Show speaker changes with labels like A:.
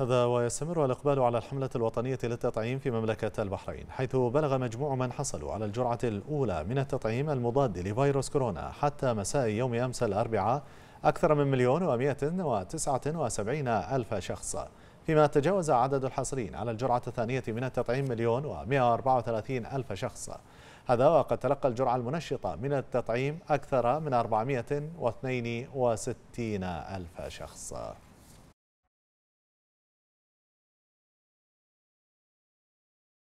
A: هذا
B: ويستمر الإقبال على الحملة الوطنية للتطعيم في مملكة البحرين حيث بلغ مجموع من حصلوا على الجرعة الأولى من التطعيم المضاد لفيروس كورونا حتى مساء يوم أمس الأربعاء أكثر من مليون ومئة وتسعة وسبعين ألف شخص فيما تجاوز عدد الحاصلين على الجرعة الثانية من التطعيم مليون ومئة وأربعة وثلاثين ألف شخص هذا وقد تلقى الجرعة المنشطة من التطعيم أكثر من 462 ألف شخص